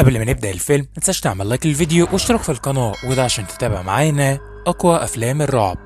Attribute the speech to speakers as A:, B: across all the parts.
A: قبل ما نبدأ الفيلم متنساش تعمل لايك للفيديو واشتراك في القناة وده عشان تتابع معانا أقوى أفلام الرعب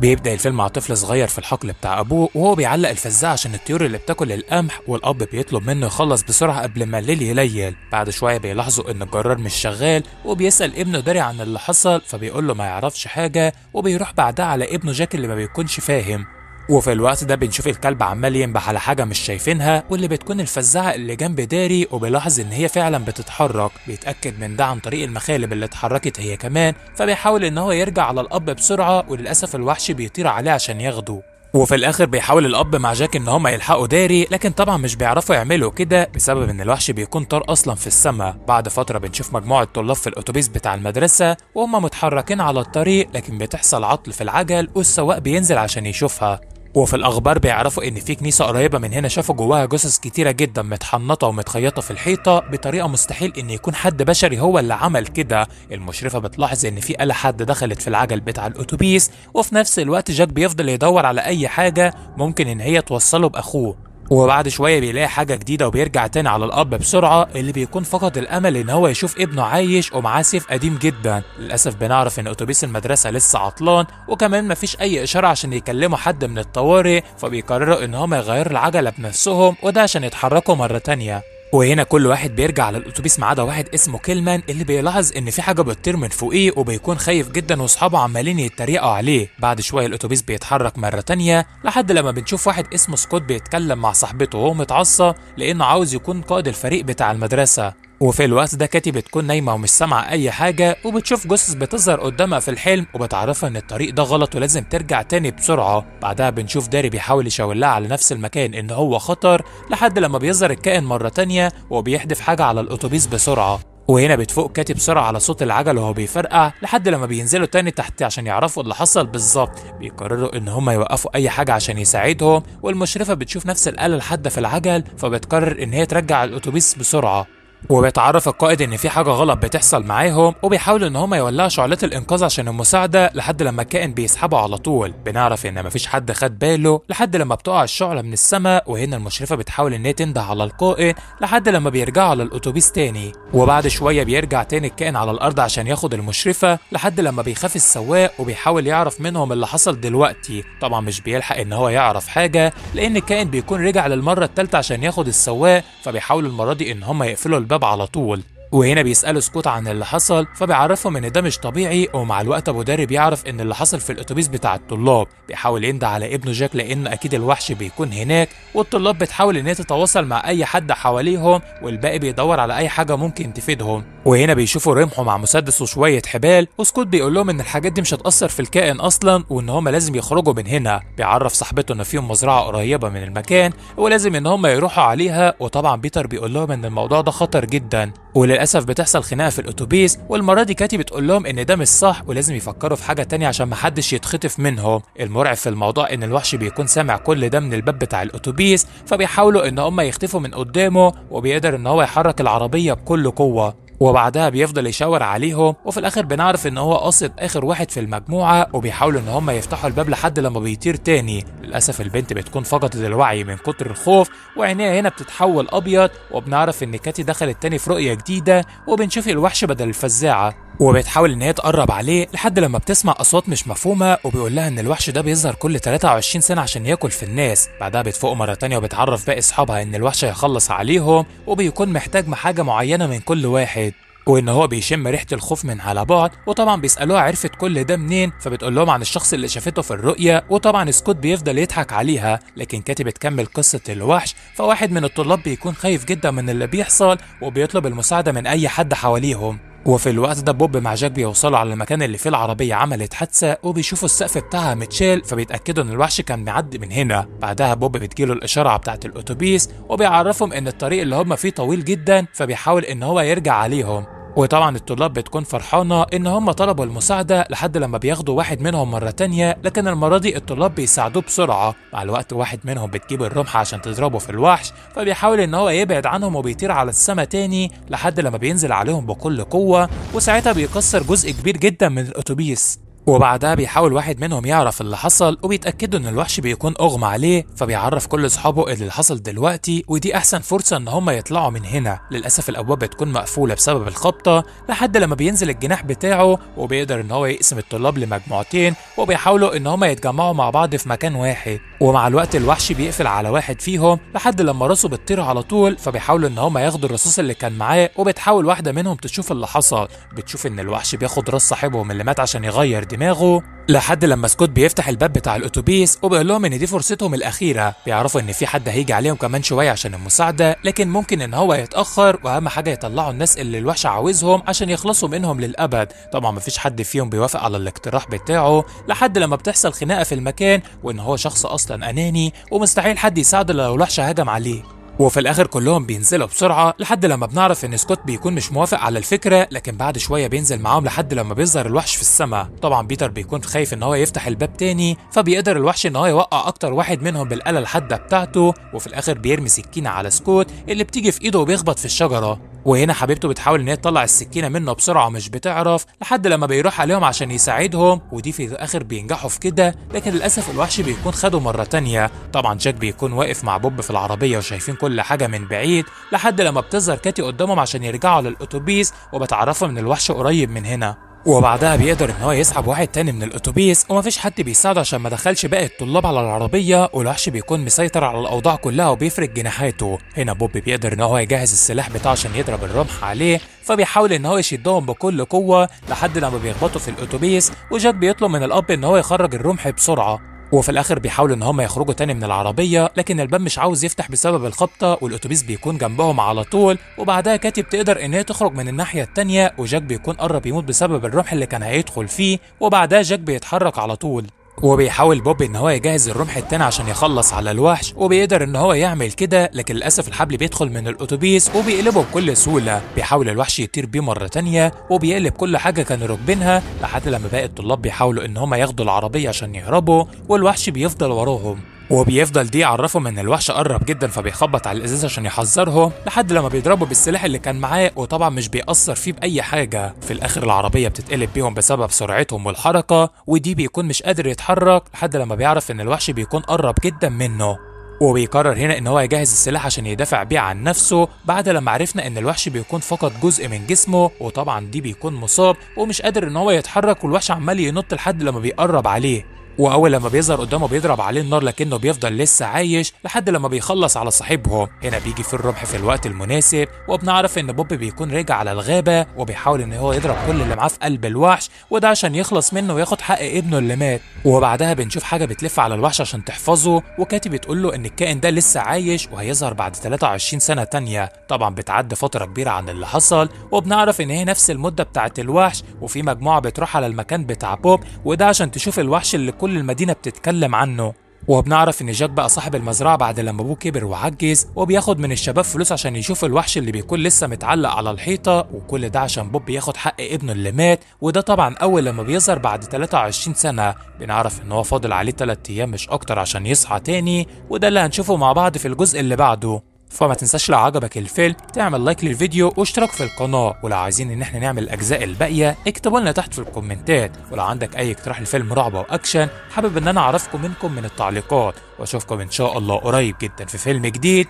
A: بيبدأ الفيلم مع طفل صغير في الحقل بتاع أبوه وهو بيعلق الفزاعة عشان الطيور اللي بتاكل القمح والأب بيطلب منه يخلص بسرعة قبل ما الليل يليل بعد شوية بيلاحظوا إن الجرار مش شغال وبيسأل ابنه داري عن اللي حصل فبيقول له ما يعرفش حاجة وبيروح بعدها على ابنه جاك اللي ما بيكونش فاهم وفي الوقت ده بنشوف الكلب عمال ينبح على حاجه مش شايفينها واللي بتكون الفزعه اللي جنب داري وبيلاحظ ان هي فعلا بتتحرك بيتاكد من ده عن طريق المخالب اللي اتحركت هي كمان فبيحاول ان هو يرجع على الاب بسرعه وللاسف الوحش بيطير عليه عشان ياخده وفي الاخر بيحاول الاب مع جاك ان هما يلحقوا داري لكن طبعا مش بيعرفوا يعملوا كده بسبب ان الوحش بيكون طار اصلا في السماء بعد فتره بنشوف مجموعه طلاب في الاتوبيس بتاع المدرسه وهم متحركين على الطريق لكن بتحصل عطل في العجل والسواق بينزل عشان يشوفها وفي الأخبار بيعرفوا إن في كنيسة قريبة من هنا شافوا جواها جثث كتيرة جدا متحنطة ومتخيطة في الحيطة بطريقة مستحيل إن يكون حد بشري هو اللي عمل كده المشرفة بتلاحظ إن في آلة حد دخلت في العجل بتاع الأتوبيس وفي نفس الوقت جاك بيفضل يدور على أي حاجة ممكن إن هي توصله بأخوه وبعد شوية بيلاقي حاجة جديدة وبيرجع تاني على الأب بسرعة اللي بيكون فقد الأمل إن هو يشوف ابنه عايش ومعاه سيف قديم جدا للأسف بنعرف إن أتوبيس المدرسة لسه عطلان وكمان مفيش أي إشارة عشان يكلموا حد من الطوارئ فبيقرروا إن هما يغيروا العجلة بنفسهم وده عشان يتحركوا مرة تانية وهنا كل واحد بيرجع على الاتوبيس ما عدا واحد اسمه كيلمان اللي بيلاحظ ان في حاجه بتطير من فوقيه وبيكون خايف جدا واصحابه عمالين يتريقوا عليه بعد شويه الاتوبيس بيتحرك مره تانية لحد لما بنشوف واحد اسمه سكوت بيتكلم مع صاحبته وهو متعصب لانه عاوز يكون قائد الفريق بتاع المدرسه وفي الوقت ده كاتي بتكون نايمة ومش سامعة أي حاجة وبتشوف جثث بتظهر قدامها في الحلم وبتعرفها إن الطريق ده غلط ولازم ترجع تاني بسرعة بعدها بنشوف داري بيحاول يشاورلها على نفس المكان إن هو خطر لحد لما بيظهر الكائن مرة تانية وبيحدف حاجة على الأتوبيس بسرعة وهنا بتفوق كاتي بسرعة على صوت العجل وهو بيفرقع لحد لما بينزلوا تاني تحت عشان يعرفوا اللي حصل بالظبط بيقرروا ان هما يوقفوا اي حاجة عشان يساعدهم والمشرفة بتشوف نفس الآلة الحادة في العجل فبتقرر ان هي ترجع الاتوبيس بسرعة وبيتعرف القائد ان في حاجه غلط بتحصل معاهم وبيحاولوا ان هم يولعوا شعلات الانقاذ عشان المساعده لحد لما الكائن بيسحبه على طول بنعرف ان مفيش حد خد باله لحد لما بتقع الشعله من السماء وهنا المشرفه بتحاول ان هي تنده على القائد لحد لما بيرجعوا على الاتوبيس تاني وبعد شويه بيرجع تاني الكائن على الارض عشان ياخد المشرفه لحد لما بيخاف السواق وبيحاول يعرف منهم اللي حصل دلوقتي طبعا مش بيلحق ان هو يعرف حاجه لان الكائن بيكون رجع للمره الثالثه عشان ياخد السواق فبيحاولوا المره دي ان هم يقفلوا الباب على طول وهنا بيسالوا سكوت عن اللي حصل فبيعرفهم ان ده مش طبيعي ومع الوقت ابو داري بيعرف ان اللي حصل في الاتوبيس بتاع الطلاب بيحاول يندى على ابنه جاك لان اكيد الوحش بيكون هناك والطلاب بتحاول ان هي تتواصل مع اي حد حواليهم والباقي بيدور على اي حاجه ممكن تفيدهم وهنا بيشوفوا رمحه مع مسدس وشويه حبال وسكوت بيقول لهم ان الحاجات دي مش هتاثر في الكائن اصلا وان هم لازم يخرجوا من هنا بيعرف صاحبته ان فيهم مزرعه قريبه من المكان ولازم ان هم يروحوا عليها وطبعا بيتر بيقول لهم ان الموضوع ده خطر جدا للاسف بتحصل خناقه في الاتوبيس والمره دي كاتي بتقول لهم ان ده مش صح ولازم يفكروا في حاجه تانية عشان محدش يتخطف منهم المرعب في الموضوع ان الوحش بيكون سامع كل ده من الباب بتاع الاتوبيس فبيحاولوا ان هم يختفوا من قدامه وبيقدر ان هو يحرك العربيه بكل قوه وبعدها بيفضل يشاور عليهم وفي الاخر بنعرف ان هو قصد اخر واحد في المجموعه وبيحاولوا ان هم يفتحوا الباب لحد لما بيطير تاني للاسف البنت بتكون فقدت الوعي من كتر الخوف وعينيها هنا بتتحول ابيض وبنعرف ان كاتي دخلت تاني في رؤيه جديده وبنشوف الوحش بدل الفزاعه وبتحاول ان هي تقرب عليه لحد لما بتسمع اصوات مش مفهومه وبيقول لها ان الوحش ده بيظهر كل 23 سنه عشان ياكل في الناس بعدها بتفوق مره ثانيه وبتعرف باقي اصحابها ان الوحش هيخلص عليهم وبيكون محتاج حاجه معينه من كل واحد وان هو بيشم ريحه الخوف من على بعد وطبعا بيسالوها عرفت كل ده منين فبتقول لهم عن الشخص اللي شافته في الرؤيه وطبعا سكوت بيفضل يضحك عليها لكن كاتي بتكمل قصه الوحش فواحد من الطلاب بيكون خايف جدا من اللي بيحصل وبيطلب المساعده من اي حد حواليهم وفي الوقت ده بوب مع جاك بيوصلوا على المكان اللي فيه العربية عملت حادثة وبيشوفوا السقف بتاعها متشال فبيتأكدوا إن الوحش كان معدي من هنا، بعدها بوب بتجيله الإشارة بتاعة الأتوبيس وبيعرفهم إن الطريق اللي هما فيه طويل جدا فبيحاول إن هو يرجع عليهم وطبعا الطلاب بتكون فرحانة إن هم طلبوا المساعدة لحد لما بياخدوا واحد منهم مرة تانية لكن المرة دي الطلاب بيساعدوه بسرعة مع الوقت واحد منهم بتجيب الرمح عشان تضربه في الوحش فبيحاول إن هو يبعد عنهم وبيطير على السما تاني لحد لما بينزل عليهم بكل قوة وساعتها بيكسر جزء كبير جدا من الأتوبيس وبعدها بيحاول واحد منهم يعرف اللي حصل وبيتأكدوا إن الوحش بيكون أغمى عليه فبيعرف كل أصحابه اللي حصل دلوقتي ودي أحسن فرصة إن هم يطلعوا من هنا للأسف الأبواب بتكون مقفولة بسبب الخبطة لحد لما بينزل الجناح بتاعه وبيقدر إن هو يقسم الطلاب لمجموعتين وبيحاولوا إن هم يتجمعوا مع بعض في مكان واحد ومع الوقت الوحش بيقفل على واحد فيهم لحد لما راسه بتطير على طول فبيحاولوا إن هم ياخدوا الرصاص اللي كان معاه وبتحاول واحدة منهم تشوف اللي حصل بتشوف إن الوحش بياخد راس صاحبهم اللي مات عشان يغير دي دماغه لحد لما سكوت بيفتح الباب بتاع الاتوبيس وبيقول لهم ان دي فرصتهم الاخيره بيعرفوا ان في حد هيجي عليهم كمان شويه عشان المساعده لكن ممكن ان هو يتاخر واهم حاجه يطلعوا الناس اللي الوحش عاوزهم عشان يخلصوا منهم للابد طبعا مفيش حد فيهم بيوافق على الاقتراح بتاعه لحد لما بتحصل خناقه في المكان وان هو شخص اصلا اناني ومستحيل حد يساعده لو الوحش هجم عليه وفي الاخر كلهم بينزلوا بسرعه لحد لما بنعرف ان سكوت بيكون مش موافق على الفكره لكن بعد شويه بينزل معاهم لحد لما بيظهر الوحش في السماء طبعا بيتر بيكون خايف ان هو يفتح الباب تاني فبيقدر الوحش ان هو يوقع اكتر واحد منهم بالاله الحاده بتاعته وفي الاخر بيرمي سكينه على سكوت اللي بتيجي في ايده وبيخبط في الشجره وهنا حبيبته بتحاول ان هي تطلع السكينه منه بسرعه ومش بتعرف لحد لما بيروح عليهم عشان يساعدهم ودي في الاخر بينجحوا في كده لكن للاسف الوحش بيكون خده مره تانية طبعا جاك بيكون واقف مع بوب في العربيه وشايفين كل كل حاجة من بعيد لحد لما بتظهر كاتي قدامهم عشان يرجعوا للأتوبيس وبتعرفوا إن الوحش قريب من هنا وبعدها بيقدر ان هو يسحب واحد تاني من الاتوبيس ومفيش حد بيساعده عشان ما دخلش باقي الطلاب على العربيه والوحش بيكون مسيطر على الاوضاع كلها وبيفرد جناحاته هنا بوب بيقدر ان هو يجهز السلاح بتاعه عشان يضرب الرمح عليه فبيحاول ان هو يشدهم بكل قوه لحد لما بيخبطوا في الاتوبيس وجاك بيطلب من الاب ان هو يخرج الرمح بسرعه وفي الاخر بيحاولوا ان هم يخرجوا تاني من العربيه لكن الباب مش عاوز يفتح بسبب الخبطه والاتوبيس بيكون جنبهم على طول وبعدها كاتي بتقدر ان هي تخرج من الناحيه التانيه وجاك بيكون قرب يموت بسبب الرمح اللي كان هيدخل فيه وبعدها جاك بيتحرك على طول وبيحاول بوبي ان هو يجهز الرمح التاني عشان يخلص على الوحش وبيقدر ان هو يعمل كده لكن للاسف الحبل بيدخل من الاتوبيس وبيقلبه بكل سهوله بيحاول الوحش يطير بيه مره تانية وبيقلب كل حاجه كانوا راكبينها لحد لما باقي الطلاب بيحاولوا ان هم ياخدوا العربيه عشان يهربوا والوحش بيفضل وراهم وبيفضل دي يعرفهم ان الوحش قرب جدا فبيخبط على الازاز عشان يحذرهم لحد لما بيضربوا بالسلاح اللي كان معاه وطبعا مش بيأثر فيه بأي حاجة في الآخر العربية بتتقلب بيهم بسبب سرعتهم والحركة ودي بيكون مش قادر يتحرك لحد لما بيعرف ان الوحش بيكون قرب جدا منه وبيقرر هنا ان هو يجهز السلاح عشان يدافع بيه عن نفسه بعد لما عرفنا ان الوحش بيكون فقد جزء من جسمه وطبعا دي بيكون مصاب ومش قادر ان هو يتحرك والوحش عمال ينط لحد لما بيقرب عليه واول لما بيظهر قدامه بيضرب عليه النار لكنه بيفضل لسه عايش لحد لما بيخلص على صاحبهم هنا بيجي في الربح في الوقت المناسب وبنعرف ان بوب بيكون راجع على الغابه وبيحاول ان هو يضرب كل اللي معاه في قلب الوحش وده عشان يخلص منه وياخد حق ابنه اللي مات وبعدها بنشوف حاجه بتلف على الوحش عشان تحفظه وكاتي بتقول له ان الكائن ده لسه عايش وهيظهر بعد 23 سنه تانية طبعا بتعدي فتره كبيره عن اللي حصل وبنعرف ان هي نفس المده بتاعه الوحش وفي مجموعه بتروح على المكان بتاع بوب وده عشان تشوف الوحش اللي كل المدينة بتتكلم عنه وبنعرف ان جاك بقى صاحب المزرعه بعد لما ابوه كبر وعجز وبياخد من الشباب فلوس عشان يشوف الوحش اللي بيكون لسه متعلق على الحيطه وكل ده عشان بوب ياخد حق ابنه اللي مات وده طبعا اول لما بيظهر بعد 23 سنه بنعرف ان هو فاضل عليه 3 ايام مش اكتر عشان يصحى تاني وده اللي هنشوفه مع بعض في الجزء اللي بعده فما تنساش لو عجبك الفيلم تعمل لايك للفيديو واشتراك في القناة ولو عايزين ان احنا نعمل الاجزاء الباقية اكتبوا لنا تحت في الكومنتات ولو عندك اي اقتراح لفيلم رعب او اكشن حابب ان انا اعرفكم منكم من التعليقات واشوفكم ان شاء الله قريب جدا في فيلم جديد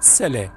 A: سلام